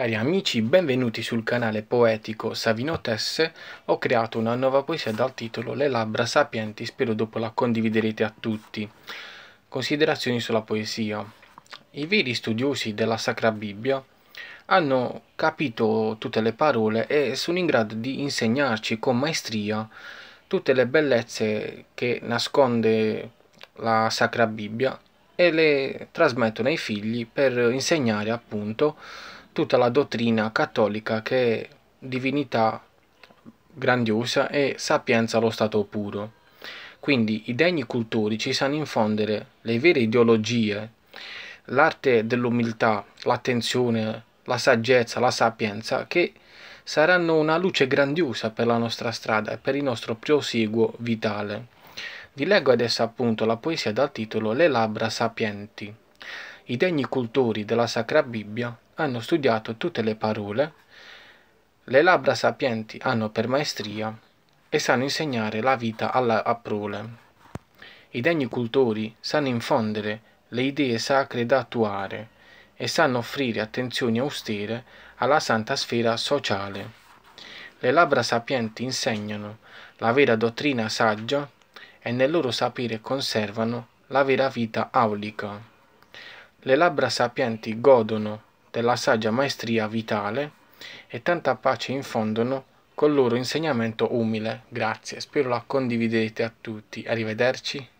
Cari amici, benvenuti sul canale poetico Savino Tesse. Ho creato una nuova poesia dal titolo Le labbra sapienti, spero dopo la condividerete a tutti. Considerazioni sulla poesia. I veri studiosi della Sacra Bibbia hanno capito tutte le parole e sono in grado di insegnarci con maestria tutte le bellezze che nasconde la Sacra Bibbia e le trasmettono ai figli per insegnare appunto tutta la dottrina cattolica che è divinità grandiosa e sapienza allo stato puro. Quindi i degni cultori ci sanno infondere le vere ideologie, l'arte dell'umiltà, l'attenzione, la saggezza, la sapienza che saranno una luce grandiosa per la nostra strada e per il nostro prosieguo vitale. Vi leggo adesso appunto la poesia dal titolo Le labbra sapienti. I degni cultori della Sacra Bibbia hanno studiato tutte le parole, le labbra sapienti hanno per maestria e sanno insegnare la vita alla prole. I degni cultori sanno infondere le idee sacre da attuare e sanno offrire attenzioni austere alla santa sfera sociale. Le labbra sapienti insegnano la vera dottrina saggia e nel loro sapere conservano la vera vita aulica. Le labbra sapienti godono della saggia maestria vitale e tanta pace infondono col loro insegnamento umile. Grazie, spero la condividete a tutti. Arrivederci.